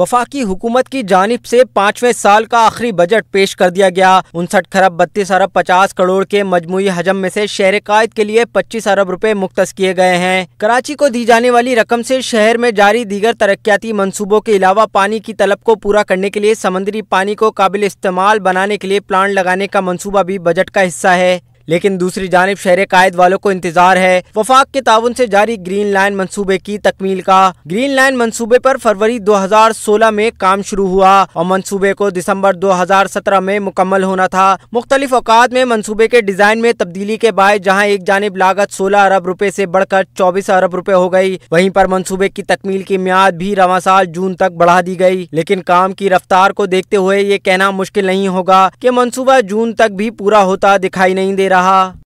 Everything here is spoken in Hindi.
वफाकी हुकूमत की जानब से पाँचवें साल का आखिरी बजट पेश कर दिया गया उनसठ खरब बत्तीस अरब पचास करोड़ के मजमू हजम में से शहर कायद के लिए पच्चीस अरब रुपए मुख्त किए गए हैं कराची को दी जाने वाली रकम से शहर में जारी दीगर तरक्याती मनसूबों के अलावा पानी की तलब को पूरा करने के लिए समंदरी पानी को काबिल इस्तेमाल बनाने के लिए प्लांट लगाने का मनसूबा भी बजट का हिस्सा है लेकिन दूसरी जानब शहर कायद वालों को इंतजार है वफाक के ताउन ऐसी जारी ग्रीन लाइन मनसूबे की तकमील का ग्रीन लाइन मनसूबे आरोप फरवरी दो हजार सोलह में काम शुरू हुआ और मनसूबे को दिसम्बर दो हजार सत्रह में मुकम्मल होना था मुख्तलिफ अवकात में मनसूबे के डिजाइन में तब्दीली के बाद जहाँ एक जानब लागत सोलह अरब रूपए ऐसी बढ़कर चौबीस अरब रूपए हो गयी वहीं पर मनसूबे की तकमील की म्याद भी रवा साल जून तक बढ़ा दी गयी लेकिन काम की रफ्तार को देखते हुए ये कहना मुश्किल नहीं होगा की मनसूबा जून तक भी पूरा होता दिखाई नहीं दे रहा 啊哈